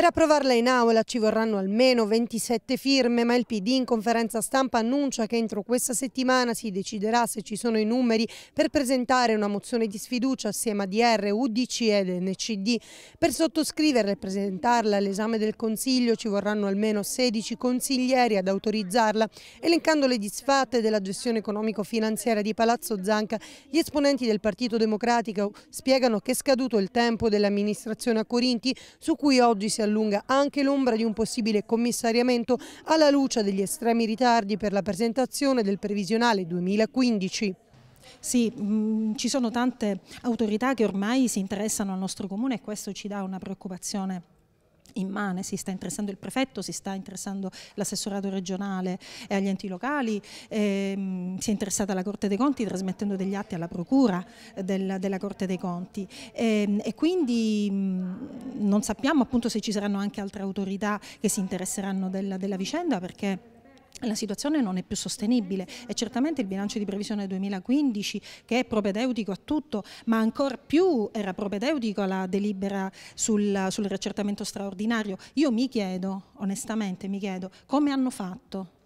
Per approvarla in aula ci vorranno almeno 27 firme, ma il PD in conferenza stampa annuncia che entro questa settimana si deciderà se ci sono i numeri per presentare una mozione di sfiducia assieme a DR, UDC ed NCD. Per sottoscriverla e presentarla all'esame del Consiglio ci vorranno almeno 16 consiglieri ad autorizzarla. Elencando le disfatte della gestione economico-finanziaria di Palazzo Zanca, gli esponenti del Partito Democratico spiegano che è scaduto il tempo dell'amministrazione a Corinti, su cui oggi si è allunga anche l'ombra di un possibile commissariamento alla luce degli estremi ritardi per la presentazione del previsionale 2015. Sì, mm, ci sono tante autorità che ormai si interessano al nostro comune e questo ci dà una preoccupazione immane, si sta interessando il prefetto, si sta interessando l'assessorato regionale e agli enti locali, ehm, si è interessata la Corte dei Conti trasmettendo degli atti alla Procura del, della Corte dei Conti e, ehm, e quindi mh, non sappiamo appunto se ci saranno anche altre autorità che si interesseranno della, della vicenda perché la situazione non è più sostenibile e certamente il bilancio di previsione 2015 che è propedeutico a tutto ma ancora più era propedeutico alla delibera sul, sul riaccertamento straordinario. Io mi chiedo, onestamente mi chiedo, come hanno fatto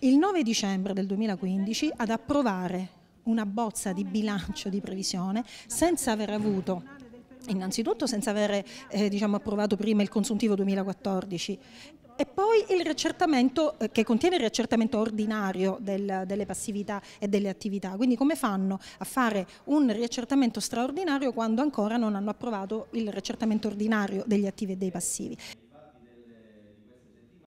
il 9 dicembre del 2015 ad approvare una bozza di bilancio di previsione senza aver avuto innanzitutto senza aver eh, diciamo, approvato prima il consuntivo 2014 e poi il riaccertamento eh, che contiene il riaccertamento ordinario del, delle passività e delle attività. Quindi come fanno a fare un riaccertamento straordinario quando ancora non hanno approvato il riaccertamento ordinario degli attivi e dei passivi?